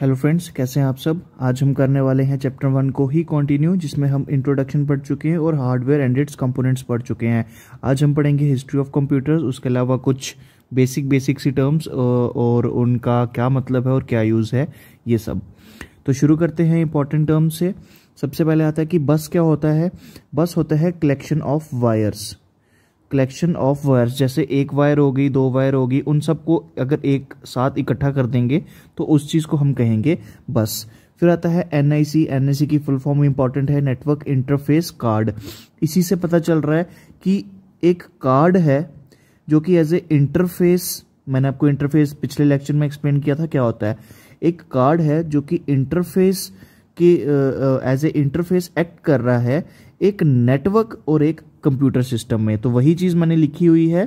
hello friends कैसे हैं आप सब आज हम करने वाले हैं चैप्टर वन को ही कंटिन्यू जिसमें हम इंट्रोडक्शन पढ़ चुके हैं और हार्डवेयर एंड इट्स कंपोनेंट्स पढ़ चुके हैं आज हम पढ़ेंगे हिस्ट्री ऑफ कंप्यूटर्स उसके अलावा कुछ बेसिक बेसिक सी टर्म्स और उनका क्या मतलब है और क्या यूज़ है ये सब तो शुरू करते हैं इंपॉर्टेंट टर्म्स से सबसे पहले आता है कि बस क्या होता है बस होता है collection of wires collection of wires जैसे एक वायर हो गई दो वायर हो गई उन सबको अगर एक साथ इकट्ठा कर देंगे तो उस चीज़ को हम कहेंगे बस फिर आता है N I C N I C की फुल फॉर्म इंपॉर्टेंट है नेटवर्क इंटरफेस कार्ड इसी से पता चल रहा है कि एक कार्ड है जो कि एज ए इंटरफेस मैंने आपको इंटरफेस पिछले लेक्चर में एक्सप्लेन किया था क्या होता है एक कार्ड है जो कि इंटरफेस के एज ए इंटरफेस एक्ट कर रहा है एक नेटवर्क और एक कंप्यूटर सिस्टम में तो वही चीज़ मैंने लिखी हुई है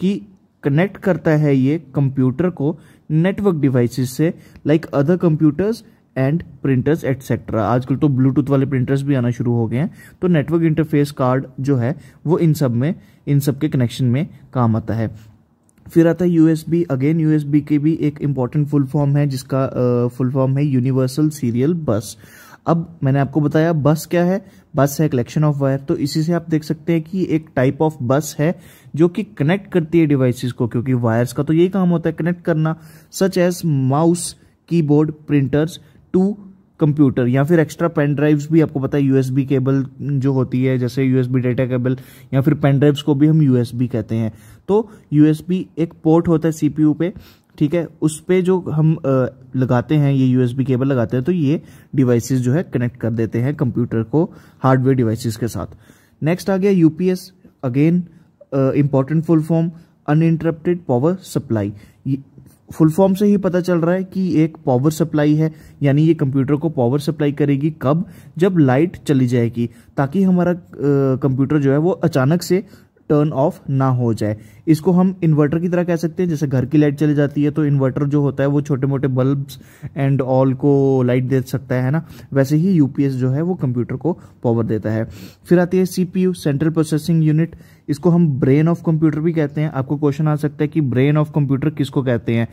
कि कनेक्ट करता है ये कंप्यूटर को नेटवर्क डिवाइसेस से like other computers and printers etcetera आजकल तो ब्लूटूथ वाले प्रिंटर्स भी आना शुरू हो गए हैं तो नेटवर्क इंटरफेस कार्ड जो है वो इन सब में इन सब के कनेक्शन में काम आता है फिर आता है यूएसबी अगेन यूएसबी के भी एक इंपॉर्टेंट फुल फॉर्म है जिसका फुल uh, फॉर्म है यूनिवर्सल सीरियल बस अब मैंने आपको बताया बस क्या है बस है कलेक्शन ऑफ वायर तो इसी से आप देख सकते हैं कि एक टाइप ऑफ बस है जो कि कनेक्ट करती है डिवाइसेस को क्योंकि वायर्स का तो यही काम होता है कनेक्ट करना such as mouse keyboard printers to computer या फिर एक्स्ट्रा पेन ड्राइव्स भी आपको पता है यूएसबी केबल जो होती है जैसे यूएसबी डेटा केबल या फिर पेन ड्राइव्स को भी हम यूएसबी कहते हैं तो यूएसबी एक पोर्ट होता है सीपीयू पे ठीक है उस पर जो हम लगाते हैं ये यू केबल लगाते हैं तो ये डिवाइसेस जो है कनेक्ट कर देते हैं कंप्यूटर को हार्डवेयर डिवाइसेस के साथ नेक्स्ट आ गया UPS again important full form uninterrupted power supply full form से ही पता चल रहा है कि एक पावर सप्लाई है यानी ये कंप्यूटर को पावर सप्लाई करेगी कब जब लाइट चली जाएगी ताकि हमारा कंप्यूटर जो है वो अचानक से टर्न ऑफ ना हो जाए इसको हम इन्वर्टर की तरह कह सकते हैं जैसे घर की लाइट चली जाती है तो इन्वर्टर जो होता है वो छोटे मोटे बल्ब्स एंड ऑल को लाइट दे सकता है ना वैसे ही यूपीएस जो है वो कंप्यूटर को पावर देता है फिर आती है सीपीयू सेंट्रल प्रोसेसिंग यूनिट इसको हम ब्रेन ऑफ कंप्यूटर भी कहते हैं आपको क्वेश्चन आ सकता है कि ब्रेन ऑफ कंप्यूटर किसको कहते हैं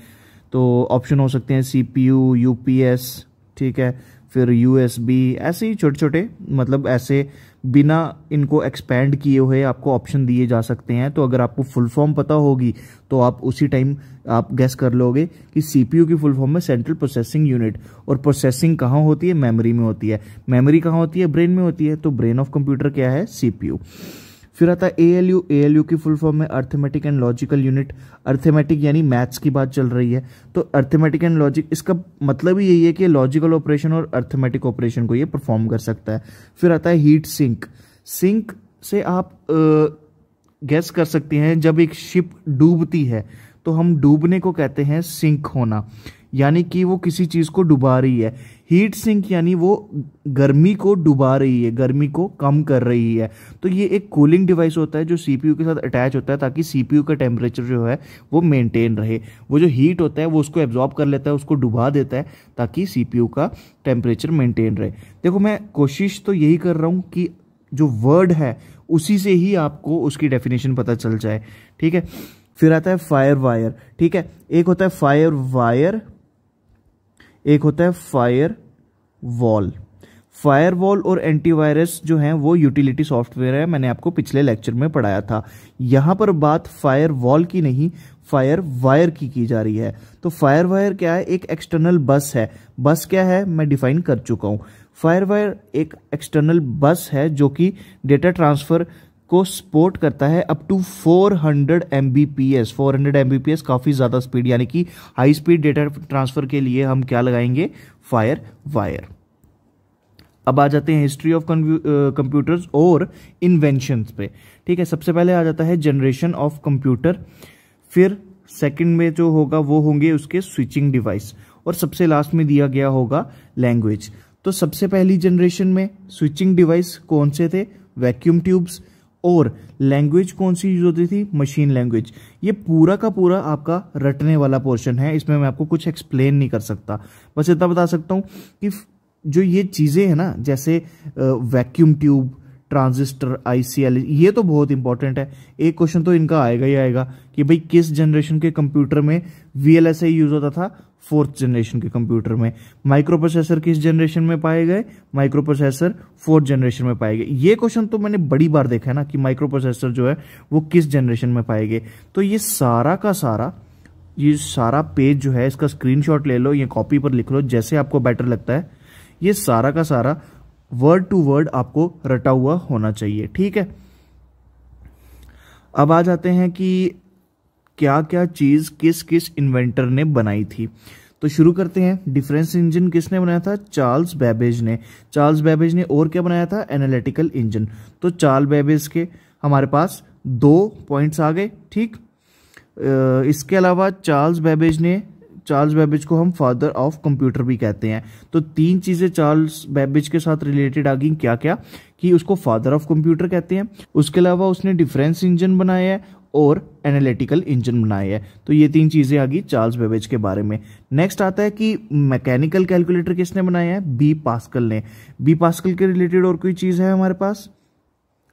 तो ऑप्शन हो सकते हैं सीपीयू यूपीएस ठीक है फिर यू ऐसे ही छोटे छोटे मतलब ऐसे बिना इनको एक्सपैंड किए हुए आपको ऑप्शन दिए जा सकते हैं तो अगर आपको फुल फॉर्म पता होगी तो आप उसी टाइम आप गैस कर लोगे कि सीपीयू की फुल फॉर्म में सेंट्रल प्रोसेसिंग यूनिट और प्रोसेसिंग कहाँ होती है मेमोरी में होती है मेमोरी कहाँ होती है ब्रेन में होती है तो ब्रेन ऑफ कंप्यूटर क्या है सीपीयू फिर आता है A L U A L U की फुल फॉर्म में arithmetic and logical unit arithmetic यानी मैथ्स की बात चल रही है तो अर्थमेटिक एंड लॉजिक इसका मतलब ही यही है कि लॉजिकल ऑपरेशन और अर्थमेटिक ऑपरेशन को ये परफॉर्म कर सकता है फिर आता है हीट सिंक सिंक से आप गैस कर सकते हैं जब एक शिप डूबती है तो हम डूबने को कहते हैं सिंक होना यानी कि वो किसी चीज़ को डुबा रही है हीट सिंक यानी वो गर्मी को डुबा रही है गर्मी को कम कर रही है तो ये एक कूलिंग डिवाइस होता है जो सीपीयू के साथ अटैच होता है ताकि सीपीयू का टेम्परेचर जो है वो मेंटेन रहे वो जो हीट होता है वो उसको एब्जॉर्ब कर लेता है उसको डुबा देता है ताकि सी का टेम्परेचर मेंटेन रहे देखो मैं कोशिश तो यही कर रहा हूँ कि जो वर्ड है उसी से ही आपको उसकी डेफिनेशन पता चल जाए ठीक है फिर आता है फायर वायर ठीक है एक होता है फायर वायर एक होता है फायर वॉल फायर वॉल और एंटीवायरस जो है वो यूटिलिटी सॉफ्टवेयर है मैंने आपको पिछले लेक्चर में पढ़ाया था यहां पर बात फायर वॉल की नहीं फायर वायर की की जा रही है तो फायर वायर क्या है एक एक्सटर्नल बस है बस क्या है मैं डिफाइन कर चुका हूँ फायर वायर एक एक्सटर्नल बस है जो कि डेटा ट्रांसफ़र को सपोर्ट करता है up to 400 hundred M B P S four hundred M B P S काफ़ी ज़्यादा स्पीड यानी कि हाई स्पीड डेटा ट्रांसफ़र के लिए हम क्या लगाएंगे फायर वायर अब आ जाते हैं हिस्ट्री ऑफ कंप्यूटर्स और इन्वेंशंस पे ठीक है सबसे पहले आ जाता है जनरेशन ऑफ कंप्यूटर फिर सेकंड में जो होगा वो होंगे उसके स्विचिंग डिवाइस और सबसे लास्ट में दिया गया होगा लैंग्वेज तो सबसे पहली जनरेशन में स्विचिंग डिवाइस कौन से थे वैक्यूम ट्यूब्स और लैंग्वेज कौन सी यूज होती थी मशीन लैंग्वेज ये पूरा का पूरा आपका रटने वाला पोर्शन है इसमें मैं आपको कुछ एक्सप्लेन नहीं कर सकता बस इतना बता सकता हूँ कि जो ये चीज़ें हैं ना जैसे वैक्यूम ट्यूब ट्रांजिस्टर आईसीएल ये तो बहुत इंपॉर्टेंट है एक क्वेश्चन तो इनका आएगा ही आएगा कि भाई किस जनरेशन के कंप्यूटर में वीएलएसआई यूज होता था फोर्थ जनरेशन के कंप्यूटर में माइक्रो प्रोसेसर किस जनरेशन में पाए गए माइक्रो प्रोसेसर फोर्थ जनरेशन में पाए गए ये क्वेश्चन तो मैंने बड़ी बार देखा है ना कि माइक्रो प्रोसेसर जो है वो किस जनरेशन में पाए गए तो ये सारा का सारा ये सारा पेज जो है इसका स्क्रीनशॉट ले लो या कॉपी पर लिख लो जैसे आपको बेटर लगता है ये सारा का सारा वर्ड टू वर्ड आपको रटा हुआ होना चाहिए ठीक है अब आ जाते हैं कि क्या क्या चीज़ किस किस इन्वेंटर ने बनाई थी तो शुरू करते हैं डिफरेंस इंजन किसने बनाया था चार्ल्स बैबेज ने चार्ल्स बैबेज ने और क्या बनाया था एनालिटिकल इंजन तो चार्ल बेबेज के हमारे पास दो पॉइंट्स आ गए ठीक इसके अलावा चार्ल्स बैबेज ने चार्ल्स बेबिज को हम फादर ऑफ कंप्यूटर भी कहते हैं तो तीन चीज़ें चार्ल्स बेबिज के साथ रिलेटेड आ गई क्या क्या कि उसको फादर ऑफ कंप्यूटर कहते हैं उसके अलावा उसने डिफरेंस इंजन बनाया है और एनालिटिकल इंजन बनाया है तो ये तीन चीज़ें आ गई चार्ल्स बेबेज के बारे में नेक्स्ट आता है कि मैकेनिकल कैलकुलेटर किसने बनाया है बी पास्कल ने बी पास्कल के रिलेटेड और कोई चीज़ है हमारे पास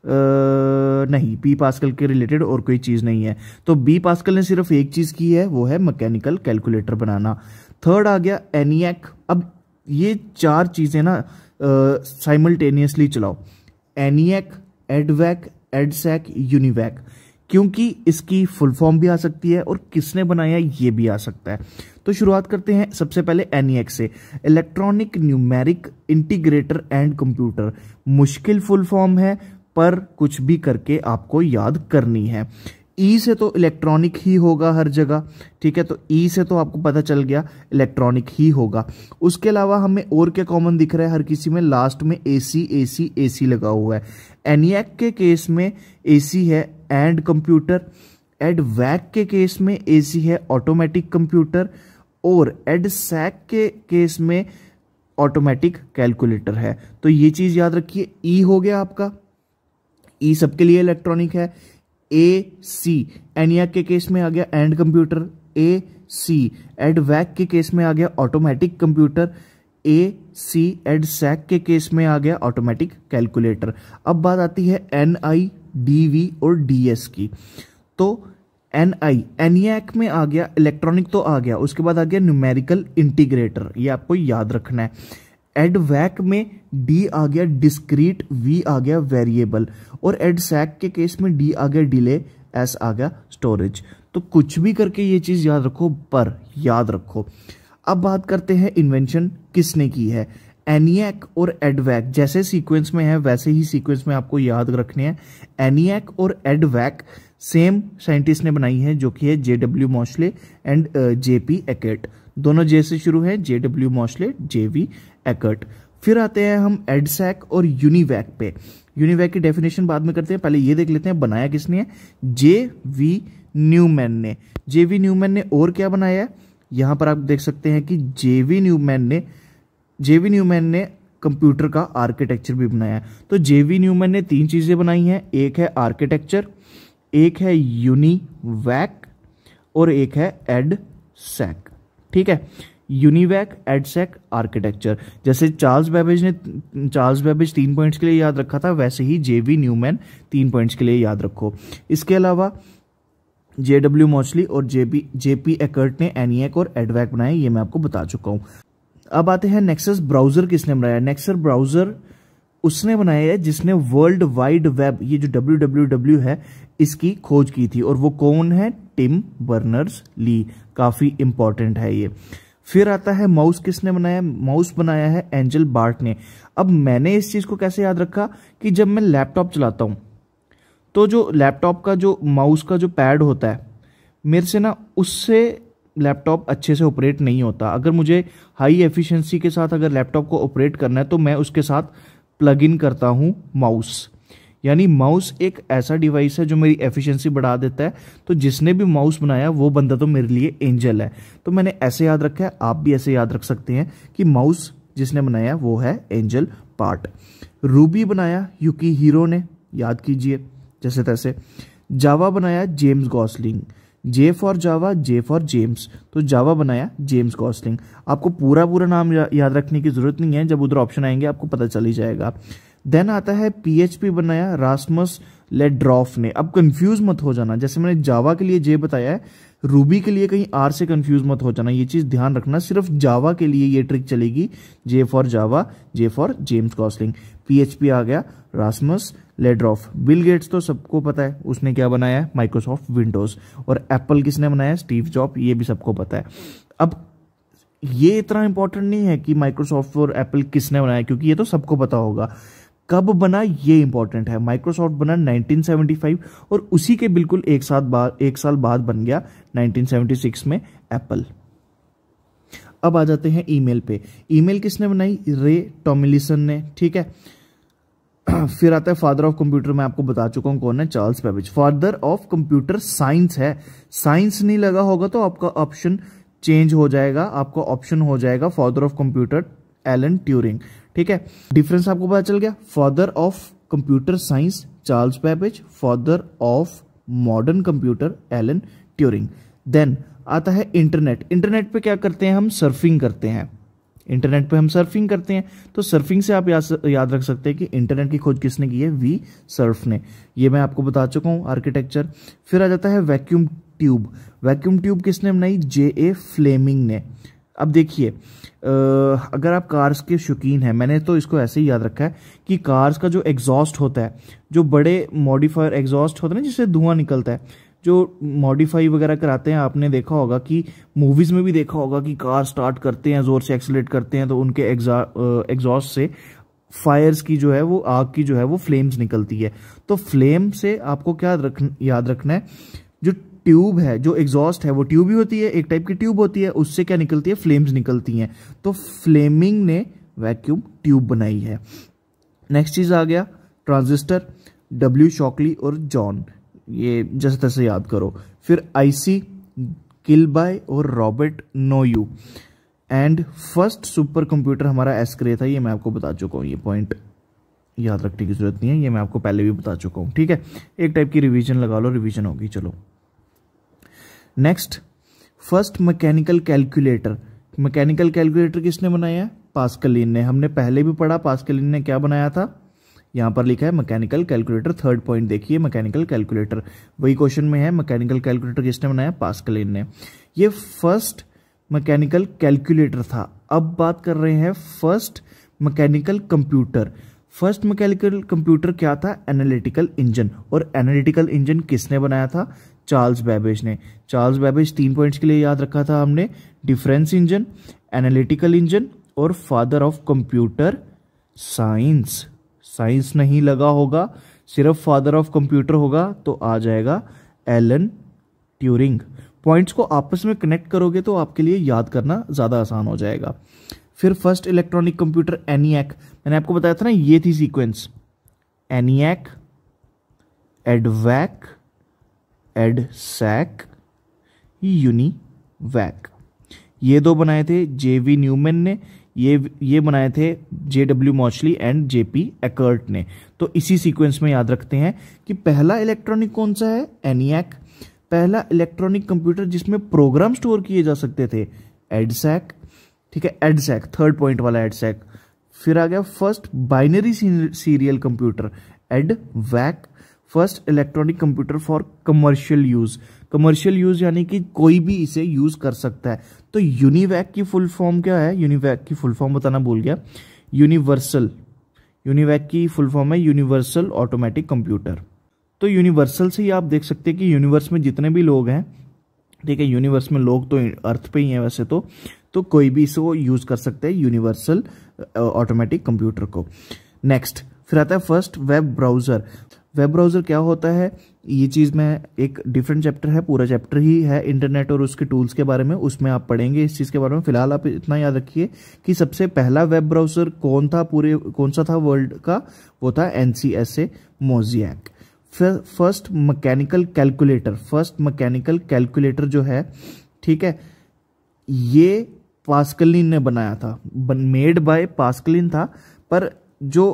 नहीं बी पास्कल के रिलेटेड और कोई चीज़ नहीं है तो बी पास्कल ने सिर्फ एक चीज़ की है वो है मैकेनिकल कैलकुलेटर बनाना थर्ड आ गया एनियक अब ये चार चीज़ें ना साइमल्टेनियसली चलाओ एनियक एडवैक एडसैक यूनिवैक क्योंकि इसकी फुल फॉर्म भी आ सकती है और किसने बनाया ये भी आ सकता है तो शुरुआत करते हैं सबसे पहले एनियक से electronic numeric integrator and computer मुश्किल फुल फॉर्म है पर कुछ भी करके आपको याद करनी है ई e से तो इलेक्ट्रॉनिक ही होगा हर जगह ठीक है तो ई e से तो आपको पता चल गया इलेक्ट्रॉनिक ही होगा उसके अलावा हमें और क्या कॉमन दिख रहा है हर किसी में लास्ट में ए सी ए सी ए सी लगा हुआ है एनियक के केस में ए सी है एंड कंप्यूटर एड वैक के केस में ए सी है ऑटोमेटिक कंप्यूटर और एड सैक के केस में ऑटोमेटिक कैलकुलेटर है तो ये चीज़ याद रखिए ई e हो गया आपका ई e सबके लिए इलेक्ट्रॉनिक है ए सी एनिया के केस में आ गया and computer A C EDVAC के केस में आ गया automatic computer A C EDSAC के केस में आ गया ऑटोमेटिक कैलकुलेटर अब बात आती है एन आई डी वी और डी एस की तो एन आई एनियाक में आ गया इलेक्ट्रॉनिक तो आ गया उसके बाद आ गया न्यूमेरिकल इंटीग्रेटर ये आपको याद रखना है एडवैक में डी आ गया डिस्क्रीट वी आ गया वेरिएबल और एडसैक के केस में डी आ गया डिले एस आ गया स्टोरेज तो कुछ भी करके ये चीज़ याद रखो पर याद रखो अब बात करते हैं इन्वेंशन किसने की है एनियक और एडवैक जैसे सीक्वेंस में है वैसे ही सीक्वेंस में आपको याद रखने हैं एनियक और एडवैक सेम साइंटिस्ट ने बनाई है जो कि है J W Mauchly and J P Eckert दोनों जे से शुरू है जे डब्ल्यू मॉशले जे वी एकेट फिर आते हैं हम एडसैक और यूनिवैक पे यूनिवैक की डेफिनेशन बाद में करते हैं पहले ये देख लेते हैं बनाया किसने है जे वी न्यूमैन ने जे वी न्यूमैन ने और क्या बनाया है यहाँ पर आप देख सकते हैं कि जे वी न्यूमैन ने जे वी न्यूमैन ने कंप्यूटर का आर्किटेक्चर भी बनाया है तो जे वी न्यूमैन ने तीन चीज़ें बनाई हैं एक है आर्किटेक्चर एक है यूनिवैक और एक है एड सैक ठीक है यूनिवैक एडसेक आर्किटेक्चर जैसे चार्ल्स बेबेज ने चार्ल्स बेबेज तीन पॉइंट्स के लिए याद रखा था वैसे ही जे वी न्यूमैन तीन पॉइंट्स के लिए याद रखो इसके अलावा जे डब्ल्यू मोचली और J P J P Eckert ने एनियक और एडवैक बनाए ये मैं आपको बता चुका हूँ अब आते हैं नेक्सस ब्राउज़र किसने बनाया नेक्सर ब्राउज़र उसने बनाया है जिसने वर्ल्ड वाइड वेब ये जो डब्ल्यू डब्ल्यू डब्ल्यू है इसकी खोज की थी और वो कौन है टिम बर्नर्स ली काफ़ी इंपॉर्टेंट है ये फिर आता है माउस किसने बनाया माउस बनाया है एंजल बार्ट ने अब मैंने इस चीज़ को कैसे याद रखा कि जब मैं लैपटॉप चलाता हूँ तो जो लैपटॉप का जो माउस का जो पैड होता है मेरे से ना उससे लैपटॉप अच्छे से ऑपरेट नहीं होता अगर मुझे हाई एफिशिएंसी के साथ अगर लैपटॉप को ऑपरेट करना है तो मैं उसके साथ प्लग इन करता हूँ माउस यानी माउस एक ऐसा डिवाइस है जो मेरी एफिशिएंसी बढ़ा देता है तो जिसने भी माउस बनाया वो बंदा तो मेरे लिए एंजल है तो मैंने ऐसे याद रखा है आप भी ऐसे याद रख सकते हैं कि माउस जिसने बनाया वो है एंजल पार्ट रूबी बनाया यूकी हीरो ने याद कीजिए जैसे तैसे जावा बनाया James Gosling J for Java J for James तो जावा बनाया जेम्स गॉसलिंग आपको पूरा पूरा नाम याद रखने की ज़रूरत नहीं है जब उधर ऑप्शन आएंगे आपको पता चल ही जाएगा देन आता है पीएचपी बनाया रासमस लेड्रॉफ ने अब कंफ्यूज मत हो जाना जैसे मैंने जावा के लिए जे बताया है रूबी के लिए कहीं आर से कंफ्यूज मत हो जाना ये चीज़ ध्यान रखना सिर्फ जावा के लिए ये ट्रिक चलेगी J for Java J for James Gosling PHP आ गया रासमस लेड्रॉफ बिल गेट्स तो सबको पता है उसने क्या बनाया है माइक्रोसॉफ्ट विंडोज़ और एप्पल किसने बनाया स्टीव जॉब ये भी सबको पता है अब ये इतना इंपॉर्टेंट नहीं है कि माइक्रोसॉफ्ट और एप्पल किसने बनाया क्योंकि ये तो सबको पता होगा कब बना ये इंपॉर्टेंट है माइक्रोसॉफ्ट बना 1975 और उसी के बिल्कुल एक साथ बाद एक साल बाद बन गया 1976 में एप्पल अब आ जाते हैं ईमेल पे ईमेल किसने बनाई रे टॉमिलिसन ने ठीक है फिर आता है फादर ऑफ कंप्यूटर मैं आपको बता चुका हूं कौन है Charles Babbage father of computer science है साइंस नहीं लगा होगा तो आपका ऑप्शन चेंज हो जाएगा आपका ऑप्शन हो जाएगा father of computer Alan Turing ठीक है डिफरेंस आपको पता चल गया father of computer science Charles Babbage father of modern computer Alan Turing then आता है इंटरनेट इंटरनेट पे क्या करते हैं हम सर्फिंग करते हैं इंटरनेट पे हम सर्फिंग करते हैं तो सर्फिंग से आप याद याद रख सकते हैं कि इंटरनेट की खोज किसने की है वी सर्फ ने ये मैं आपको बता चुका हूँ आर्किटेक्चर फिर आ जाता है वैक्यूम ट्यूब वैक्यूम ट्यूब किसने बनाई जे ए फ्लेमिंग ने अब देखिए अगर आप कार्स के शौकीन हैं मैंने तो इसको ऐसे ही याद रखा है कि कार्स का जो एग्जॉस्ट होता है जो बड़े मॉडिफायर एग्जॉस्ट होता है ना जिससे धुआं निकलता है जो मॉडिफाई वगैरह कराते हैं आपने देखा होगा कि मूवीज़ में भी देखा होगा कि कार स्टार्ट करते हैं ज़ोर से एक्सलेट करते हैं तो उनके एग्जॉस्ट से फायर्स की जो है वो आग की जो है वो फ्लेम्स निकलती है तो फ्लेम से आपको क्या रख याद रखना है जो ट्यूब है जो एग्जॉस्ट है वो ट्यूब ही होती है एक टाइप की ट्यूब होती है उससे क्या निकलती है फ्लेम्स निकलती हैं तो फ्लेमिंग ने वैक्यूम ट्यूब बनाई है नेक्स्ट चीज़ आ गया ट्रांजिस्टर डब्ल्यू शॉकली और जॉन ये जैसे तैसे याद करो फिर आईसी किलबाय और Robert Noyce and first supercomputer हमारा एसक्रे था ये मैं आपको बता चुका हूँ ये पॉइंट याद रखने की जरूरत नहीं है ये मैं आपको पहले भी बता चुका हूँ ठीक है एक टाइप की रिवीजन लगा लो रिवीजन होगी चलो next first mechanical calculator mechanical calculator किसने बनाया पास्कलिन ने हमने पहले भी पढ़ा पास्कलिन ने क्या बनाया था यहां पर लिखा है मैकेनिकल कैलकुलेटर थर्ड पॉइंट देखिए मैकेनिकल कैलकुलेटर वही क्वेश्चन में है मैकेनिकल कैलकुलेटर किसने बनाया पास्कलिन ने ये फर्स्ट मैकेनिकल कैलकुलेटर था अब बात कर रहे हैं first mechanical computer first mechanical computer क्या था एनालिटिकल इंजन और एनालिटिकल इंजन किसने बनाया था चार्ल्स बैबेज ने चार्ल्स बैबेज तीन पॉइंट्स के लिए याद रखा था हमने डिफरेंस इंजन एनालिटिकल इंजन और father of computer science science नहीं लगा होगा सिर्फ फादर ऑफ कंप्यूटर होगा तो आ जाएगा एलन ट्यूरिंग पॉइंट्स को आपस में कनेक्ट करोगे तो आपके लिए याद करना ज़्यादा आसान हो जाएगा फिर फर्स्ट इलेक्ट्रॉनिक कंप्यूटर एनियक मैंने आपको बताया था ना ये थी sequence ENIAC EDVAC EDSAC UNIVAC ये दो बनाए थे जे वी न्यूमेन ने ये ये बनाए थे J W Mauchly and J P Eckert ने तो इसी सीक्वेंस में याद रखते हैं कि पहला इलेक्ट्रॉनिक कौन सा है एनियक पहला इलेक्ट्रॉनिक कंप्यूटर जिसमें प्रोग्राम स्टोर किए जा सकते थे एडसैक ठीक है एडसैक थर्ड पॉइंट वाला एडसैक फिर आ गया first binary serial computer EDVAC first electronic computer for commercial use commercial use यानी कि कोई भी इसे यूज कर सकता है तो यूनिवैक की फुल फॉर्म क्या है यूनिवैक की फुल फॉर्म बताना भूल गया यूनिवर्सल यूनिवैक की फुल फॉर्म है यूनिवर्सल ऑटोमेटिक कंप्यूटर तो यूनिवर्सल से ही आप देख सकते हैं कि यूनिवर्स में जितने भी लोग हैं ठीक है यूनिवर्स में लोग तो अर्थ पे ही हैं वैसे तो तो कोई भी इसको यूज़ कर सकते हैं यूनिवर्सल ऑटोमेटिक कंप्यूटर को नेक्स्ट फिर आता है first web browser web browser क्या होता है ये चीज़ में एक डिफरेंट चैप्टर है पूरा चैप्टर ही है इंटरनेट और उसके टूल्स के बारे में उसमें आप पढ़ेंगे इस चीज़ के बारे में फिलहाल आप इतना याद रखिए कि सबसे पहला वेब ब्राउज़र कौन था पूरे कौन सा था वर्ल्ड का वो था N C S A first mechanical calculator first mechanical calculator जो है ठीक है ये पास्कलिन ने बनाया था मेड बाय पास्कलिन था पर जो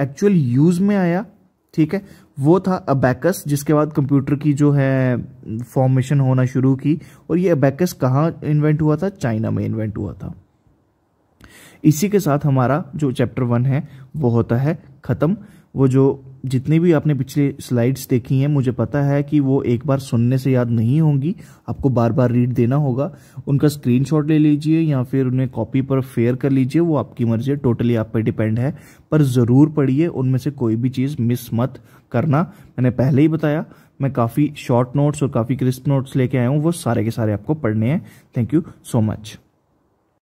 एक्चुअल यूज में आया ठीक है वो था अबैकस जिसके बाद कंप्यूटर की जो है फॉर्मेशन होना शुरू की और ये अबैकस कहाँ इन्वेंट हुआ था चाइना में इन्वेंट हुआ था इसी के साथ हमारा जो चैप्टर वन है वो होता है ख़त्म वो जो जितनी भी आपने पिछले स्लाइड्स देखी हैं मुझे पता है कि वो एक बार सुनने से याद नहीं होंगी आपको बार बार रीड देना होगा उनका स्क्रीनशॉट ले लीजिए या फिर उन्हें कॉपी पर फेयर कर लीजिए वो आपकी मर्जी है टोटली आप पर डिपेंड है पर ज़रूर पढ़िए उनमें से कोई भी चीज़ मिस मत करना मैंने पहले ही बताया मैं काफ़ी शॉर्ट नोट्स और काफ़ी क्रिस्प नोट्स लेके आया हूँ वो सारे के सारे आपको पढ़ने हैं थैंक यू सो मच